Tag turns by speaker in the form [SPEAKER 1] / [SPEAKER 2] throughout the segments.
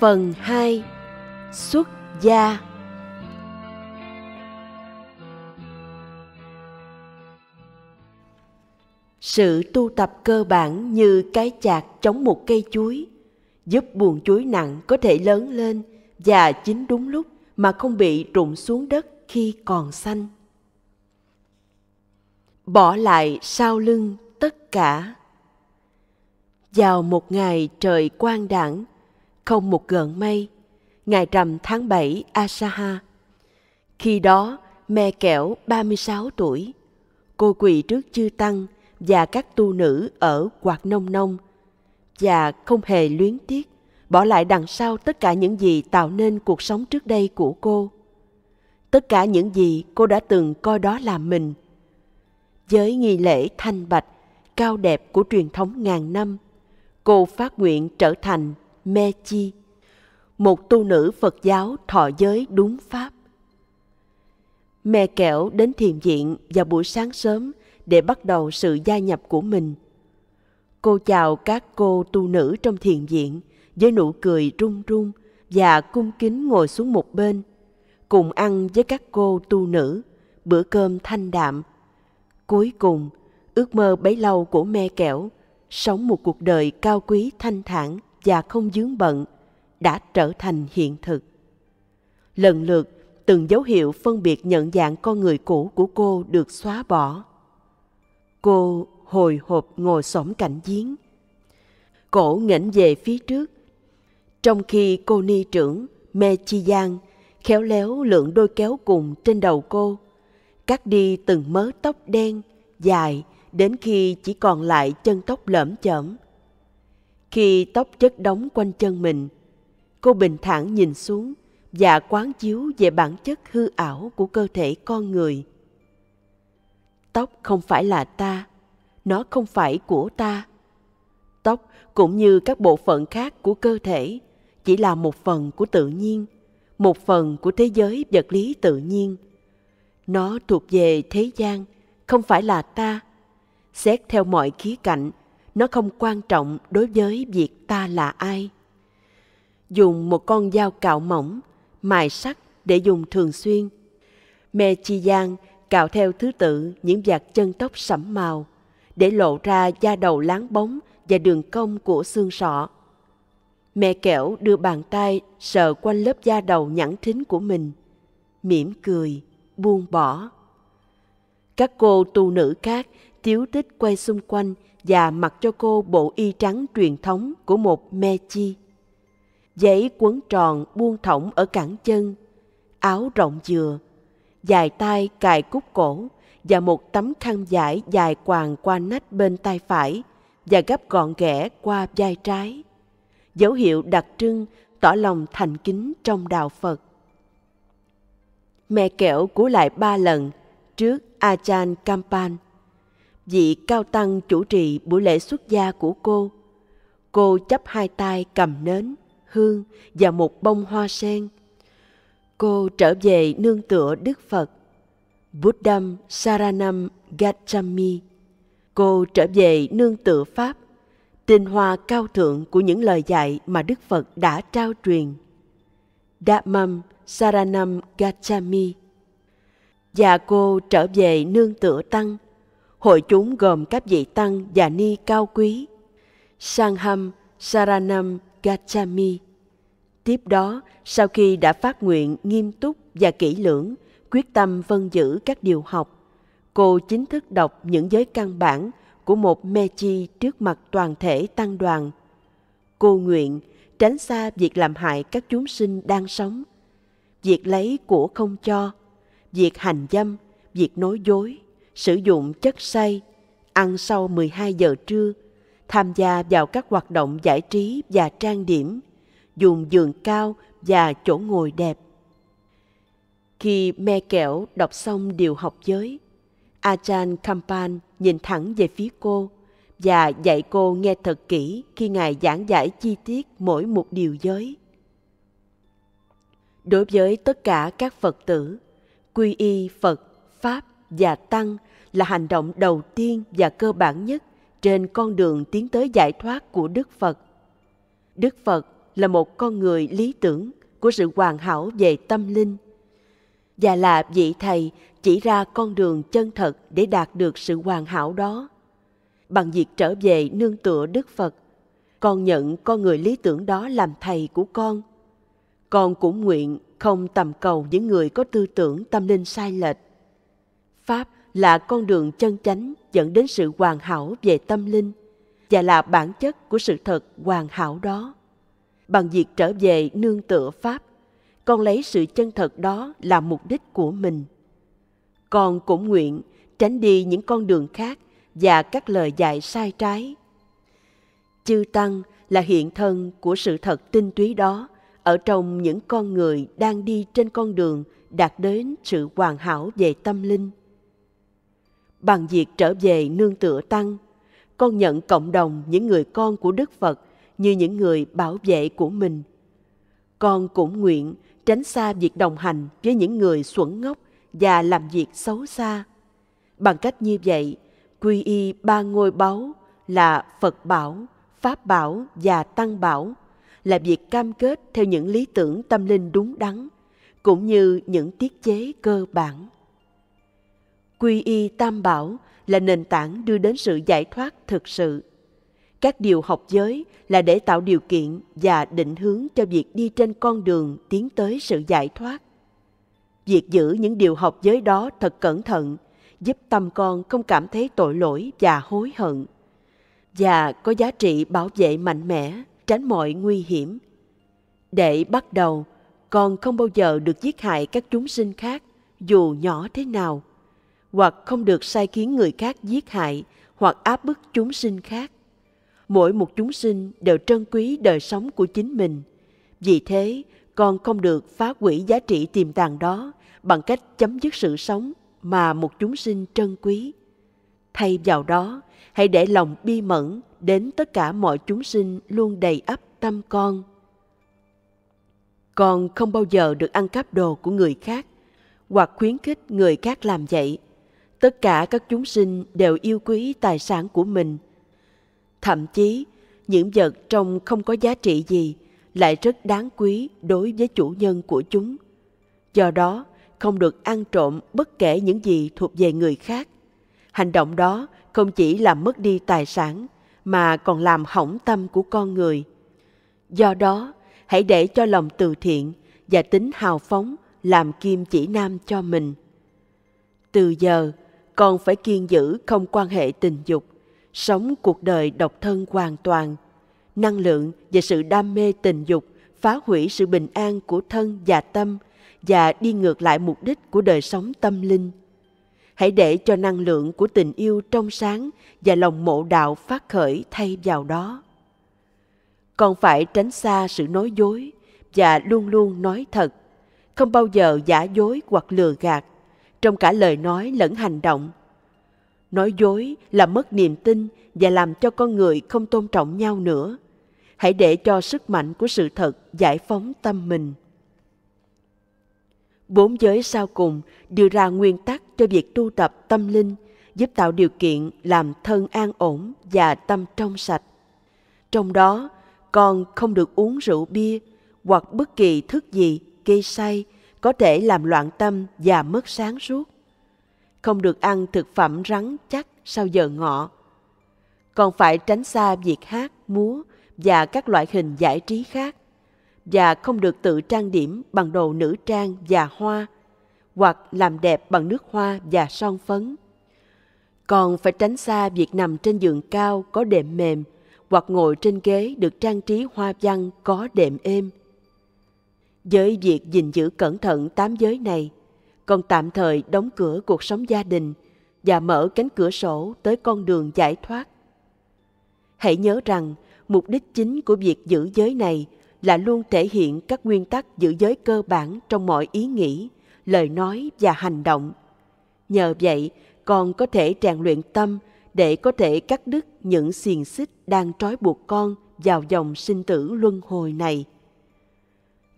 [SPEAKER 1] Phần 2 Xuất gia Sự tu tập cơ bản như cái chạc chống một cây chuối giúp buồn chuối nặng có thể lớn lên và chín đúng lúc mà không bị rụng xuống đất khi còn xanh. Bỏ lại sau lưng tất cả. Vào một ngày trời quang đảng, không một gợn mây, ngày rằm tháng 7 Asaha. Khi đó, me kẻo 36 tuổi, cô quỳ trước chư tăng và các tu nữ ở Quạt Nông Nông và không hề luyến tiếc bỏ lại đằng sau tất cả những gì tạo nên cuộc sống trước đây của cô. Tất cả những gì cô đã từng coi đó là mình. Với nghi lễ thanh bạch, cao đẹp của truyền thống ngàn năm, cô phát nguyện trở thành Mê Chi, một tu nữ Phật giáo thọ giới đúng pháp. Mẹ kẻo đến thiền viện vào buổi sáng sớm để bắt đầu sự gia nhập của mình. Cô chào các cô tu nữ trong thiền viện với nụ cười rung rung và cung kính ngồi xuống một bên, cùng ăn với các cô tu nữ bữa cơm thanh đạm. Cuối cùng, ước mơ bấy lâu của me kẻo, sống một cuộc đời cao quý thanh thản – và không dướng bận đã trở thành hiện thực. Lần lượt, từng dấu hiệu phân biệt nhận dạng con người cũ của cô được xóa bỏ. Cô hồi hộp ngồi xổm cạnh giếng. Cổ nghển về phía trước. Trong khi cô ni trưởng, Mê Chi Giang, khéo léo lượn đôi kéo cùng trên đầu cô, cắt đi từng mớ tóc đen, dài, đến khi chỉ còn lại chân tóc lởm chởm khi tóc chất đóng quanh chân mình, cô bình thản nhìn xuống và quán chiếu về bản chất hư ảo của cơ thể con người. Tóc không phải là ta, nó không phải của ta. Tóc cũng như các bộ phận khác của cơ thể chỉ là một phần của tự nhiên, một phần của thế giới vật lý tự nhiên. Nó thuộc về thế gian, không phải là ta. Xét theo mọi khía cạnh, nó không quan trọng đối với việc ta là ai dùng một con dao cạo mỏng mài sắt để dùng thường xuyên mẹ chi giang cạo theo thứ tự những vạt chân tóc sẫm màu để lộ ra da đầu láng bóng và đường cong của xương sọ mẹ kẻo đưa bàn tay sờ quanh lớp da đầu nhẵn thính của mình mỉm cười buông bỏ các cô tu nữ khác tiếu tích quay xung quanh và mặc cho cô bộ y trắng truyền thống của một me chi. Giấy quấn tròn buông thõng ở cẳng chân, áo rộng dừa, dài tay cài cúc cổ và một tấm khăn vải dài quàng qua nách bên tay phải và gấp gọn ghẽ qua vai trái. Dấu hiệu đặc trưng tỏ lòng thành kính trong đạo Phật. Mẹ kẹo cú lại ba lần trước Ajahn Kampan – vị cao tăng chủ trì buổi lễ xuất gia của cô. Cô chấp hai tay cầm nến, hương và một bông hoa sen. Cô trở về nương tựa Đức Phật. Buddham Saranam Gacchami. Cô trở về nương tựa Pháp, tinh hoa cao thượng của những lời dạy mà Đức Phật đã trao truyền. Dhammam Saranam Gacchami. Và cô trở về nương tựa Tăng, hội chúng gồm các vị tăng và ni cao quý, Sangham, Saranam, Gachami. Tiếp đó, sau khi đã phát nguyện nghiêm túc và kỹ lưỡng, quyết tâm vân giữ các điều học, cô chính thức đọc những giới căn bản của một Mechi trước mặt toàn thể tăng đoàn. Cô nguyện tránh xa việc làm hại các chúng sinh đang sống, việc lấy của không cho, việc hành dâm, việc nói dối, sử dụng chất say, ăn sau 12 giờ trưa, tham gia vào các hoạt động giải trí và trang điểm, dùng giường cao và chỗ ngồi đẹp. Khi me kẻo đọc xong điều học giới, Ajahn Kampan nhìn thẳng về phía cô và dạy cô nghe thật kỹ khi Ngài giảng giải chi tiết mỗi một điều giới. Đối với tất cả các Phật tử, quy y Phật, Pháp và Tăng – là hành động đầu tiên và cơ bản nhất trên con đường tiến tới giải thoát của đức phật đức phật là một con người lý tưởng của sự hoàn hảo về tâm linh và là vị thầy chỉ ra con đường chân thật để đạt được sự hoàn hảo đó bằng việc trở về nương tựa đức phật con nhận con người lý tưởng đó làm thầy của con con cũng nguyện không tầm cầu những người có tư tưởng tâm linh sai lệch pháp là con đường chân chánh dẫn đến sự hoàn hảo về tâm linh và là bản chất của sự thật hoàn hảo đó bằng việc trở về nương tựa pháp con lấy sự chân thật đó là mục đích của mình con cũng nguyện tránh đi những con đường khác và các lời dạy sai trái chư tăng là hiện thân của sự thật tinh túy đó ở trong những con người đang đi trên con đường đạt đến sự hoàn hảo về tâm linh bằng việc trở về nương tựa tăng con nhận cộng đồng những người con của đức phật như những người bảo vệ của mình con cũng nguyện tránh xa việc đồng hành với những người xuẩn ngốc và làm việc xấu xa bằng cách như vậy quy y ba ngôi báu là phật bảo pháp bảo và tăng bảo là việc cam kết theo những lý tưởng tâm linh đúng đắn cũng như những tiết chế cơ bản quy y tam bảo là nền tảng đưa đến sự giải thoát thực sự các điều học giới là để tạo điều kiện và định hướng cho việc đi trên con đường tiến tới sự giải thoát việc giữ những điều học giới đó thật cẩn thận giúp tâm con không cảm thấy tội lỗi và hối hận và có giá trị bảo vệ mạnh mẽ tránh mọi nguy hiểm để bắt đầu con không bao giờ được giết hại các chúng sinh khác dù nhỏ thế nào hoặc không được sai khiến người khác giết hại hoặc áp bức chúng sinh khác. Mỗi một chúng sinh đều trân quý đời sống của chính mình. Vì thế, con không được phá hủy giá trị tiềm tàng đó bằng cách chấm dứt sự sống mà một chúng sinh trân quý. Thay vào đó, hãy để lòng bi mẫn đến tất cả mọi chúng sinh luôn đầy ắp tâm con. Con không bao giờ được ăn cắp đồ của người khác hoặc khuyến khích người khác làm vậy tất cả các chúng sinh đều yêu quý tài sản của mình thậm chí những vật trong không có giá trị gì lại rất đáng quý đối với chủ nhân của chúng do đó không được ăn trộm bất kể những gì thuộc về người khác hành động đó không chỉ làm mất đi tài sản mà còn làm hỏng tâm của con người do đó hãy để cho lòng từ thiện và tính hào phóng làm kim chỉ nam cho mình từ giờ còn phải kiên giữ không quan hệ tình dục, sống cuộc đời độc thân hoàn toàn. Năng lượng và sự đam mê tình dục phá hủy sự bình an của thân và tâm và đi ngược lại mục đích của đời sống tâm linh. Hãy để cho năng lượng của tình yêu trong sáng và lòng mộ đạo phát khởi thay vào đó. Còn phải tránh xa sự nói dối và luôn luôn nói thật, không bao giờ giả dối hoặc lừa gạt trong cả lời nói lẫn hành động nói dối là mất niềm tin và làm cho con người không tôn trọng nhau nữa hãy để cho sức mạnh của sự thật giải phóng tâm mình bốn giới sau cùng đưa ra nguyên tắc cho việc tu tập tâm linh giúp tạo điều kiện làm thân an ổn và tâm trong sạch trong đó con không được uống rượu bia hoặc bất kỳ thức gì gây say có thể làm loạn tâm và mất sáng suốt. Không được ăn thực phẩm rắn chắc sau giờ ngọ. Còn phải tránh xa việc hát, múa và các loại hình giải trí khác và không được tự trang điểm bằng đồ nữ trang và hoa hoặc làm đẹp bằng nước hoa và son phấn. Còn phải tránh xa việc nằm trên giường cao có đệm mềm hoặc ngồi trên ghế được trang trí hoa văn có đệm êm với việc gìn giữ cẩn thận tám giới này, con tạm thời đóng cửa cuộc sống gia đình và mở cánh cửa sổ tới con đường giải thoát. Hãy nhớ rằng, mục đích chính của việc giữ giới này là luôn thể hiện các nguyên tắc giữ giới cơ bản trong mọi ý nghĩ, lời nói và hành động. Nhờ vậy, con có thể rèn luyện tâm để có thể cắt đứt những xiềng xích đang trói buộc con vào dòng sinh tử luân hồi này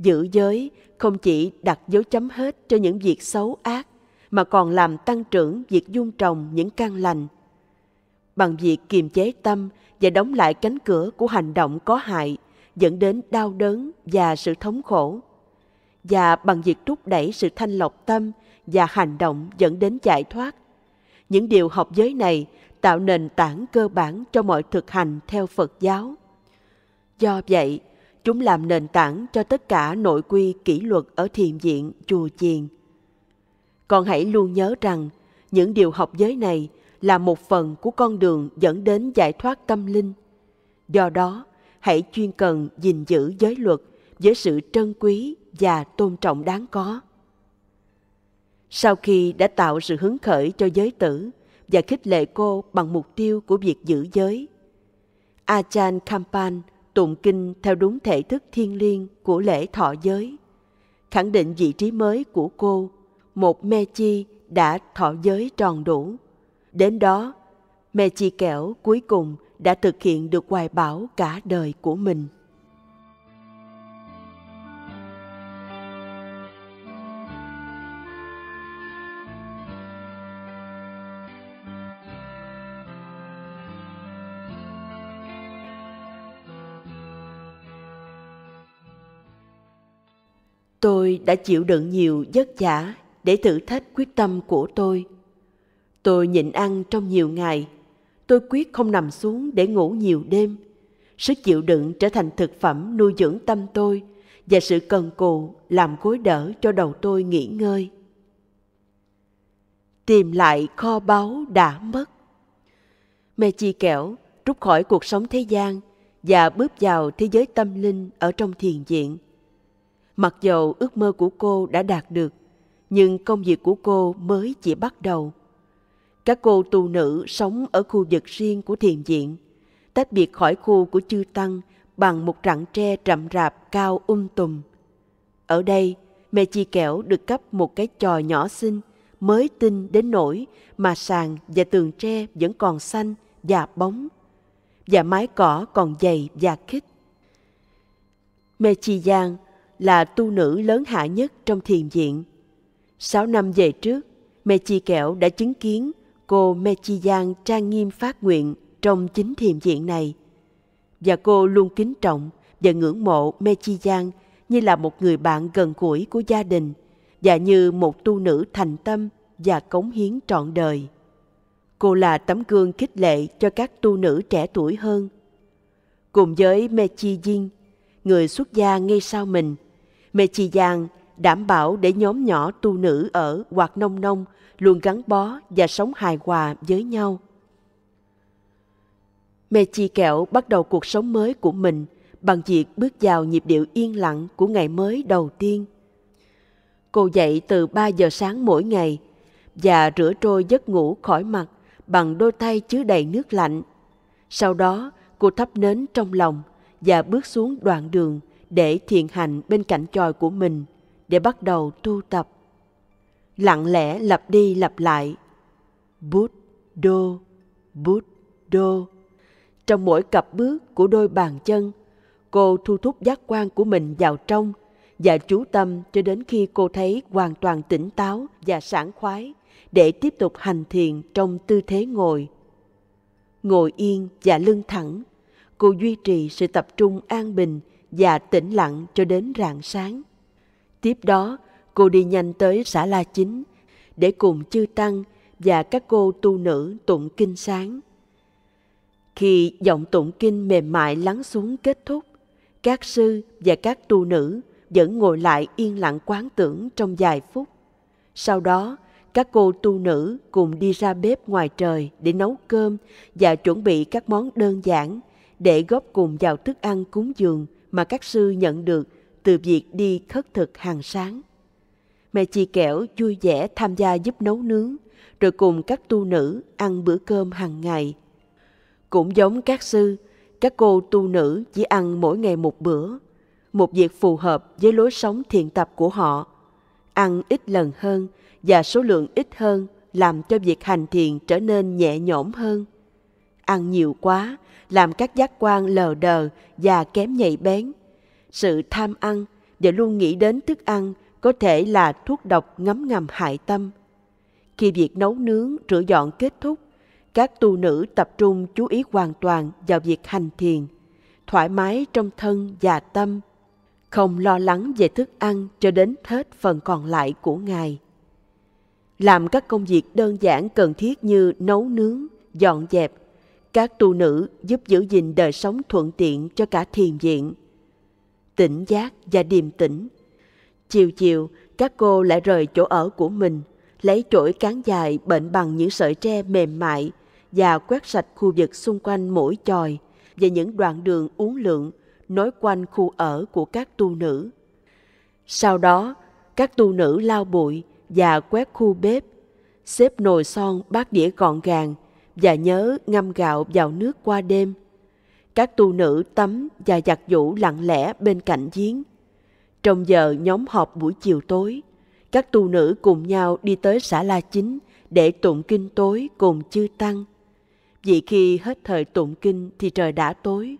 [SPEAKER 1] giữ giới không chỉ đặt dấu chấm hết cho những việc xấu ác mà còn làm tăng trưởng việc dung trồng những căn lành bằng việc kiềm chế tâm và đóng lại cánh cửa của hành động có hại dẫn đến đau đớn và sự thống khổ và bằng việc thúc đẩy sự thanh lọc tâm và hành động dẫn đến giải thoát những điều học giới này tạo nền tảng cơ bản cho mọi thực hành theo phật giáo do vậy Chúng làm nền tảng cho tất cả nội quy kỷ luật ở thiền viện chùa chiền. Con hãy luôn nhớ rằng những điều học giới này là một phần của con đường dẫn đến giải thoát tâm linh. Do đó, hãy chuyên cần gìn giữ giới luật với sự trân quý và tôn trọng đáng có. Sau khi đã tạo sự hứng khởi cho giới tử và khích lệ cô bằng mục tiêu của việc giữ giới, Ajahn Kampan tụng kinh theo đúng thể thức thiên liêng của lễ thọ giới, khẳng định vị trí mới của cô, một me chi đã thọ giới tròn đủ. Đến đó, me chi kẻo cuối cùng đã thực hiện được hoài bảo cả đời của mình. tôi đã chịu đựng nhiều vất vả để thử thách quyết tâm của tôi tôi nhịn ăn trong nhiều ngày tôi quyết không nằm xuống để ngủ nhiều đêm sức chịu đựng trở thành thực phẩm nuôi dưỡng tâm tôi và sự cần cù làm gối đỡ cho đầu tôi nghỉ ngơi tìm lại kho báu đã mất mẹ chi kẻo rút khỏi cuộc sống thế gian và bước vào thế giới tâm linh ở trong thiền viện mặc dầu ước mơ của cô đã đạt được nhưng công việc của cô mới chỉ bắt đầu các cô tu nữ sống ở khu vực riêng của thiền viện tách biệt khỏi khu của chư tăng bằng một rặng tre rậm rạp cao um tùm ở đây mẹ chi kẻo được cấp một cái trò nhỏ xinh mới tinh đến nỗi mà sàn và tường tre vẫn còn xanh và bóng và mái cỏ còn dày và khít mẹ chi giang là tu nữ lớn hạ nhất trong thiền viện. Sáu năm về trước, Mẹ Chi Kẹo đã chứng kiến cô Mẹ Chi Giang trang nghiêm phát nguyện trong chính thiền viện này. Và cô luôn kính trọng và ngưỡng mộ Mẹ Chi Giang như là một người bạn gần gũi của gia đình và như một tu nữ thành tâm và cống hiến trọn đời. Cô là tấm gương khích lệ cho các tu nữ trẻ tuổi hơn. Cùng với Mẹ Chi Dinh, người xuất gia ngay sau mình. Mẹ chị Giang đảm bảo để nhóm nhỏ tu nữ ở hoặc Nông Nông luôn gắn bó và sống hài hòa với nhau. Mẹ chị Kẹo bắt đầu cuộc sống mới của mình bằng việc bước vào nhịp điệu yên lặng của ngày mới đầu tiên. Cô dậy từ 3 giờ sáng mỗi ngày và rửa trôi giấc ngủ khỏi mặt bằng đôi tay chứa đầy nước lạnh. Sau đó, cô thắp nến trong lòng và bước xuống đoạn đường để thiền hành bên cạnh tròi của mình để bắt đầu tu tập. Lặng lẽ lặp đi lặp lại. Bút, đô, bút, đô. Trong mỗi cặp bước của đôi bàn chân, cô thu thúc giác quan của mình vào trong và chú tâm cho đến khi cô thấy hoàn toàn tỉnh táo và sảng khoái để tiếp tục hành thiền trong tư thế ngồi. Ngồi yên và lưng thẳng cô duy trì sự tập trung an bình và tĩnh lặng cho đến rạng sáng. Tiếp đó, cô đi nhanh tới xã La Chính để cùng chư Tăng và các cô tu nữ tụng kinh sáng. Khi giọng tụng kinh mềm mại lắng xuống kết thúc, các sư và các tu nữ vẫn ngồi lại yên lặng quán tưởng trong vài phút. Sau đó, các cô tu nữ cùng đi ra bếp ngoài trời để nấu cơm và chuẩn bị các món đơn giản để góp cùng vào thức ăn cúng dường mà các sư nhận được từ việc đi khất thực hàng sáng. Mẹ chị Kẻo vui vẻ tham gia giúp nấu nướng, rồi cùng các tu nữ ăn bữa cơm hàng ngày. Cũng giống các sư, các cô tu nữ chỉ ăn mỗi ngày một bữa, một việc phù hợp với lối sống thiện tập của họ. Ăn ít lần hơn và số lượng ít hơn làm cho việc hành thiền trở nên nhẹ nhõm hơn. Ăn nhiều quá làm các giác quan lờ đờ và kém nhạy bén. Sự tham ăn và luôn nghĩ đến thức ăn có thể là thuốc độc ngấm ngầm hại tâm. Khi việc nấu nướng, rửa dọn kết thúc, các tu nữ tập trung chú ý hoàn toàn vào việc hành thiền, thoải mái trong thân và tâm, không lo lắng về thức ăn cho đến hết phần còn lại của ngày. Làm các công việc đơn giản cần thiết như nấu nướng, dọn dẹp, các tu nữ giúp giữ gìn đời sống thuận tiện cho cả thiền viện. Tỉnh giác và điềm tĩnh. Chiều chiều, các cô lại rời chỗ ở của mình, lấy chổi cán dài bệnh bằng những sợi tre mềm mại và quét sạch khu vực xung quanh mỗi chòi và những đoạn đường uốn lượn nối quanh khu ở của các tu nữ. Sau đó, các tu nữ lau bụi và quét khu bếp, xếp nồi son bát đĩa gọn gàng và nhớ ngâm gạo vào nước qua đêm. Các tu nữ tắm và giặt vũ lặng lẽ bên cạnh giếng. Trong giờ nhóm họp buổi chiều tối, các tu nữ cùng nhau đi tới xã La Chính để tụng kinh tối cùng chư Tăng. Vì khi hết thời tụng kinh thì trời đã tối,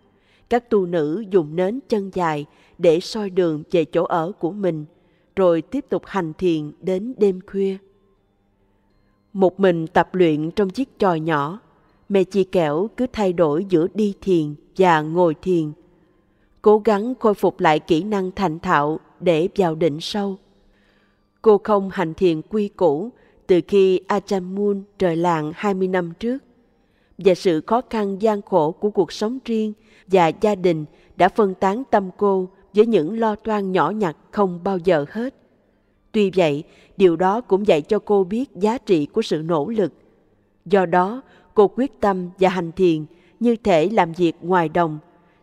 [SPEAKER 1] các tu nữ dùng nến chân dài để soi đường về chỗ ở của mình, rồi tiếp tục hành thiền đến đêm khuya. Một mình tập luyện trong chiếc tròi nhỏ, mẹ chị kẻo cứ thay đổi giữa đi thiền và ngồi thiền. Cố gắng khôi phục lại kỹ năng thành thạo để vào định sâu. Cô không hành thiền quy củ từ khi Ajahn Mun rời làng 20 năm trước. Và sự khó khăn gian khổ của cuộc sống riêng và gia đình đã phân tán tâm cô với những lo toan nhỏ nhặt không bao giờ hết. Tuy vậy, điều đó cũng dạy cho cô biết giá trị của sự nỗ lực. Do đó, cô quyết tâm và hành thiền như thể làm việc ngoài đồng,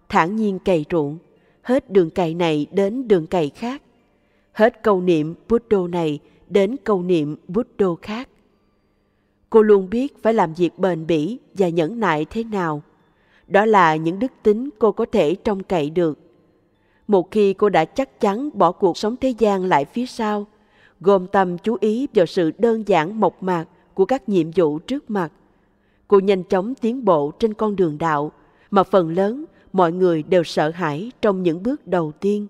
[SPEAKER 1] thản nhiên cày ruộng, hết đường cày này đến đường cày khác, hết câu niệm Buddha này đến câu niệm Buddha khác. Cô luôn biết phải làm việc bền bỉ và nhẫn nại thế nào. Đó là những đức tính cô có thể trông cậy được. Một khi cô đã chắc chắn bỏ cuộc sống thế gian lại phía sau – gồm tâm chú ý vào sự đơn giản mộc mạc của các nhiệm vụ trước mặt. Cô nhanh chóng tiến bộ trên con đường đạo, mà phần lớn mọi người đều sợ hãi trong những bước đầu tiên.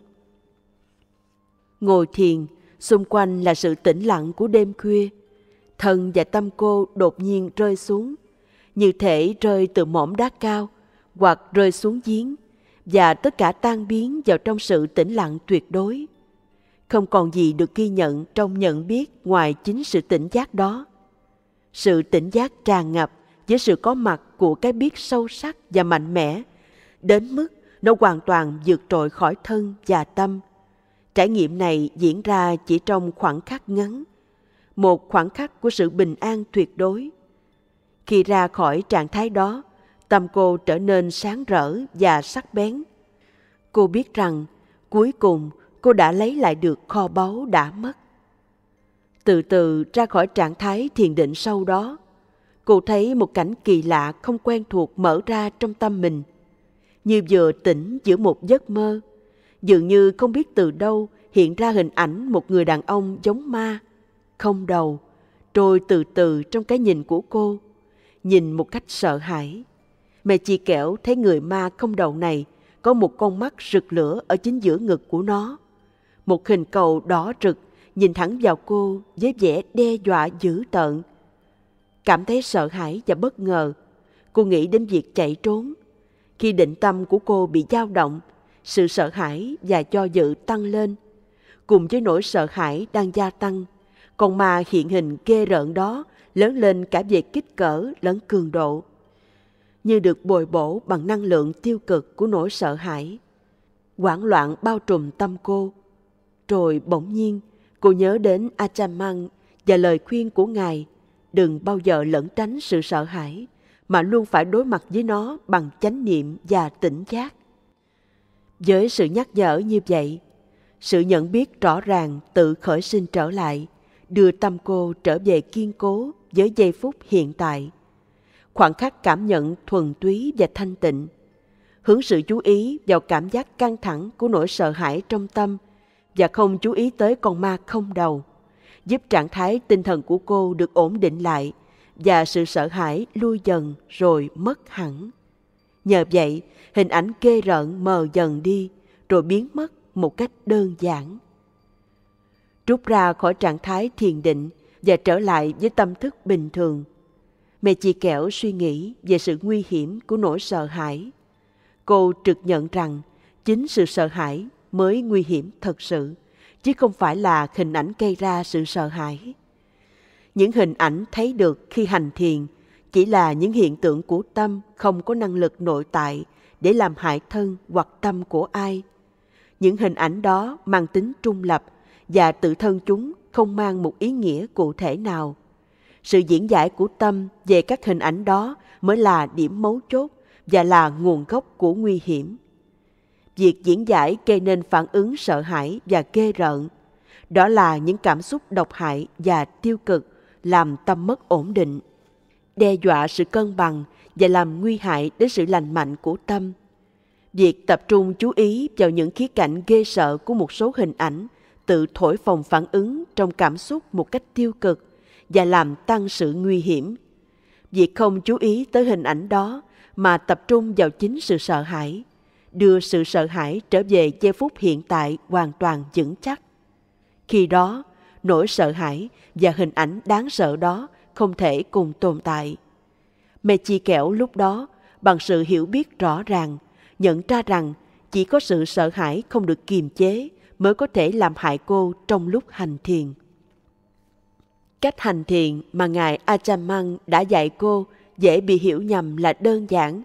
[SPEAKER 1] Ngồi thiền, xung quanh là sự tĩnh lặng của đêm khuya. Thân và tâm cô đột nhiên rơi xuống, như thể rơi từ mỏm đá cao hoặc rơi xuống giếng và tất cả tan biến vào trong sự tĩnh lặng tuyệt đối không còn gì được ghi nhận trong nhận biết ngoài chính sự tỉnh giác đó sự tỉnh giác tràn ngập với sự có mặt của cái biết sâu sắc và mạnh mẽ đến mức nó hoàn toàn vượt trội khỏi thân và tâm trải nghiệm này diễn ra chỉ trong khoảng khắc ngắn một khoảng khắc của sự bình an tuyệt đối khi ra khỏi trạng thái đó tâm cô trở nên sáng rỡ và sắc bén cô biết rằng cuối cùng cô đã lấy lại được kho báu đã mất. Từ từ ra khỏi trạng thái thiền định sâu đó, cô thấy một cảnh kỳ lạ không quen thuộc mở ra trong tâm mình. Như vừa tỉnh giữa một giấc mơ, dường như không biết từ đâu hiện ra hình ảnh một người đàn ông giống ma, không đầu, trôi từ từ trong cái nhìn của cô, nhìn một cách sợ hãi. Mẹ chị kẻo thấy người ma không đầu này có một con mắt rực lửa ở chính giữa ngực của nó một hình cầu đỏ rực nhìn thẳng vào cô với vẻ đe dọa dữ tợn. Cảm thấy sợ hãi và bất ngờ, cô nghĩ đến việc chạy trốn. Khi định tâm của cô bị dao động, sự sợ hãi và cho dự tăng lên. Cùng với nỗi sợ hãi đang gia tăng, con ma hiện hình ghê rợn đó lớn lên cả về kích cỡ lẫn cường độ. Như được bồi bổ bằng năng lượng tiêu cực của nỗi sợ hãi. Quảng loạn bao trùm tâm cô, rồi bỗng nhiên, cô nhớ đến Achamang và lời khuyên của ngài, đừng bao giờ lẩn tránh sự sợ hãi, mà luôn phải đối mặt với nó bằng chánh niệm và tỉnh giác. Với sự nhắc nhở như vậy, sự nhận biết rõ ràng tự khởi sinh trở lại, đưa tâm cô trở về kiên cố với giây phút hiện tại. Khoảng khắc cảm nhận thuần túy và thanh tịnh, hướng sự chú ý vào cảm giác căng thẳng của nỗi sợ hãi trong tâm – và không chú ý tới con ma không đầu, giúp trạng thái tinh thần của cô được ổn định lại và sự sợ hãi lui dần rồi mất hẳn. Nhờ vậy, hình ảnh ghê rợn mờ dần đi rồi biến mất một cách đơn giản. Rút ra khỏi trạng thái thiền định và trở lại với tâm thức bình thường. Mẹ chị kẻo suy nghĩ về sự nguy hiểm của nỗi sợ hãi. Cô trực nhận rằng chính sự sợ hãi mới nguy hiểm thật sự, chứ không phải là hình ảnh gây ra sự sợ hãi. Những hình ảnh thấy được khi hành thiền chỉ là những hiện tượng của tâm không có năng lực nội tại để làm hại thân hoặc tâm của ai. Những hình ảnh đó mang tính trung lập và tự thân chúng không mang một ý nghĩa cụ thể nào. Sự diễn giải của tâm về các hình ảnh đó mới là điểm mấu chốt và là nguồn gốc của nguy hiểm việc diễn giải gây nên phản ứng sợ hãi và ghê rợn. Đó là những cảm xúc độc hại và tiêu cực làm tâm mất ổn định, đe dọa sự cân bằng và làm nguy hại đến sự lành mạnh của tâm. Việc tập trung chú ý vào những khía cạnh ghê sợ của một số hình ảnh tự thổi phồng phản ứng trong cảm xúc một cách tiêu cực và làm tăng sự nguy hiểm. Việc không chú ý tới hình ảnh đó mà tập trung vào chính sự sợ hãi đưa sự sợ hãi trở về giây phút hiện tại hoàn toàn vững chắc. Khi đó, nỗi sợ hãi và hình ảnh đáng sợ đó không thể cùng tồn tại. Mẹ chi kẻo lúc đó, bằng sự hiểu biết rõ ràng, nhận ra rằng chỉ có sự sợ hãi không được kiềm chế mới có thể làm hại cô trong lúc hành thiền. Cách hành thiền mà Ngài Achamang đã dạy cô dễ bị hiểu nhầm là đơn giản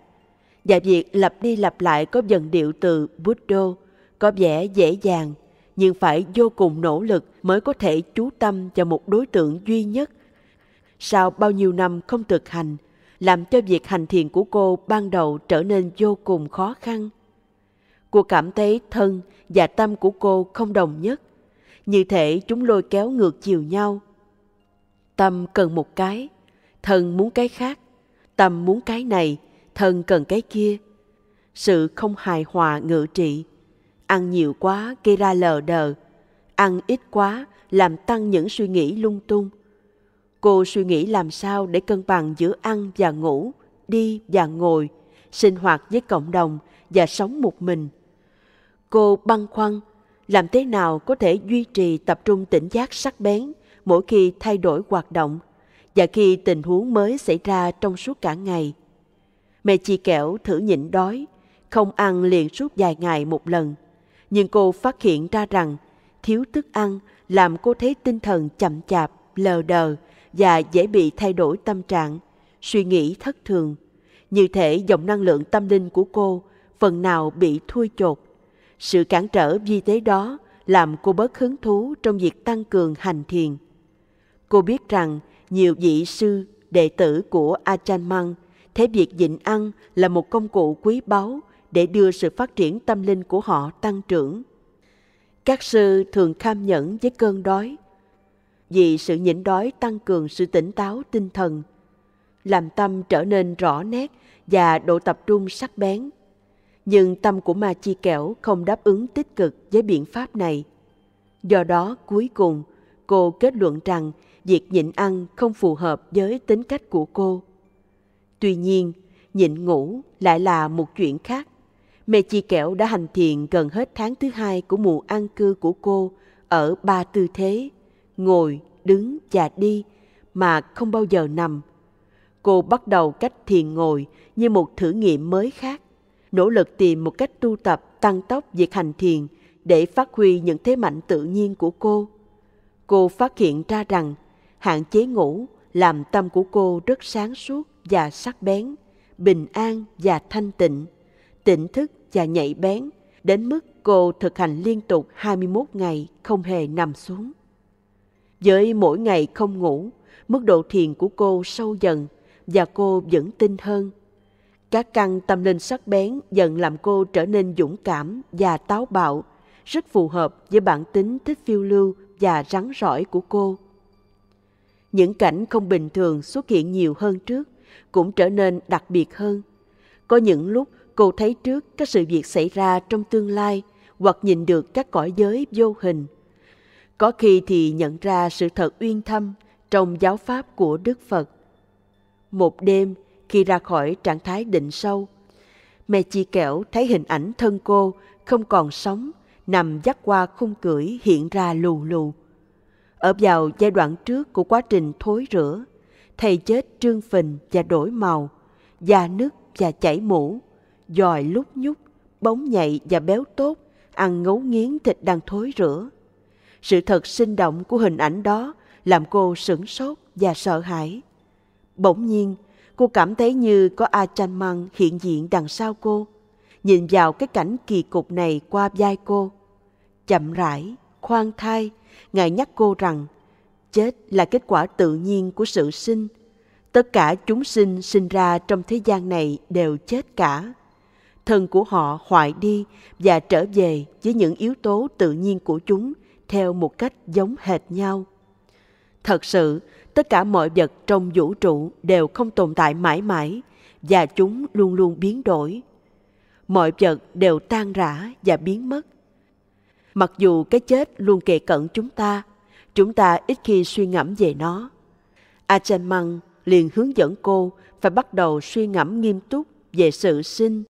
[SPEAKER 1] và việc lặp đi lặp lại có dần điệu từ Buddha có vẻ dễ dàng nhưng phải vô cùng nỗ lực mới có thể chú tâm cho một đối tượng duy nhất. Sau bao nhiêu năm không thực hành, làm cho việc hành thiền của cô ban đầu trở nên vô cùng khó khăn. Cô cảm thấy thân và tâm của cô không đồng nhất, như thể chúng lôi kéo ngược chiều nhau. Tâm cần một cái, thân muốn cái khác, tâm muốn cái này, thân cần cái kia sự không hài hòa ngự trị ăn nhiều quá gây ra lờ đờ ăn ít quá làm tăng những suy nghĩ lung tung cô suy nghĩ làm sao để cân bằng giữa ăn và ngủ đi và ngồi sinh hoạt với cộng đồng và sống một mình cô băn khoăn làm thế nào có thể duy trì tập trung tỉnh giác sắc bén mỗi khi thay đổi hoạt động và khi tình huống mới xảy ra trong suốt cả ngày Mẹ chị kẻo thử nhịn đói, không ăn liền suốt vài ngày một lần. Nhưng cô phát hiện ra rằng thiếu thức ăn làm cô thấy tinh thần chậm chạp, lờ đờ và dễ bị thay đổi tâm trạng, suy nghĩ thất thường. Như thể dòng năng lượng tâm linh của cô phần nào bị thui chột. Sự cản trở vi tế đó làm cô bớt hứng thú trong việc tăng cường hành thiền. Cô biết rằng nhiều vị sư, đệ tử của Achan Mang Thế việc nhịn ăn là một công cụ quý báu để đưa sự phát triển tâm linh của họ tăng trưởng. Các sư thường kham nhẫn với cơn đói, vì sự nhịn đói tăng cường sự tỉnh táo tinh thần, làm tâm trở nên rõ nét và độ tập trung sắc bén. Nhưng tâm của ma chi kẻo không đáp ứng tích cực với biện pháp này. Do đó, cuối cùng, cô kết luận rằng việc nhịn ăn không phù hợp với tính cách của cô. Tuy nhiên, nhịn ngủ lại là một chuyện khác. Mẹ Chi Kẹo đã hành thiền gần hết tháng thứ hai của mùa an cư của cô ở ba tư thế, ngồi, đứng và đi, mà không bao giờ nằm. Cô bắt đầu cách thiền ngồi như một thử nghiệm mới khác, nỗ lực tìm một cách tu tập tăng tốc việc hành thiền để phát huy những thế mạnh tự nhiên của cô. Cô phát hiện ra rằng hạn chế ngủ làm tâm của cô rất sáng suốt và sắc bén, bình an và thanh tịnh, tỉnh thức và nhạy bén, đến mức cô thực hành liên tục 21 ngày không hề nằm xuống. Với mỗi ngày không ngủ, mức độ thiền của cô sâu dần và cô vững tin hơn. Các căn tâm linh sắc bén dần làm cô trở nên dũng cảm và táo bạo, rất phù hợp với bản tính thích phiêu lưu và rắn rỏi của cô. Những cảnh không bình thường xuất hiện nhiều hơn trước cũng trở nên đặc biệt hơn. Có những lúc cô thấy trước các sự việc xảy ra trong tương lai hoặc nhìn được các cõi giới vô hình. Có khi thì nhận ra sự thật uyên thâm trong giáo pháp của Đức Phật. Một đêm, khi ra khỏi trạng thái định sâu, mẹ chị kẻo thấy hình ảnh thân cô không còn sống nằm dắt qua khung cửi hiện ra lù lù. Ở vào giai đoạn trước của quá trình thối rữa, thầy chết trương phình và đổi màu, da nứt và chảy mũ, dòi lúc nhúc, bóng nhạy và béo tốt, ăn ngấu nghiến thịt đang thối rửa Sự thật sinh động của hình ảnh đó làm cô sửng sốt và sợ hãi. Bỗng nhiên, cô cảm thấy như có A Chan Măng hiện diện đằng sau cô. Nhìn vào cái cảnh kỳ cục này qua vai cô. Chậm rãi, khoan thai, ngài nhắc cô rằng chết là kết quả tự nhiên của sự sinh tất cả chúng sinh sinh ra trong thế gian này đều chết cả thân của họ hoại đi và trở về với những yếu tố tự nhiên của chúng theo một cách giống hệt nhau thật sự tất cả mọi vật trong vũ trụ đều không tồn tại mãi mãi và chúng luôn luôn biến đổi mọi vật đều tan rã và biến mất mặc dù cái chết luôn kề cận chúng ta chúng ta ít khi suy ngẫm về nó. a Achan Măng liền hướng dẫn cô phải bắt đầu suy ngẫm nghiêm túc về sự sinh,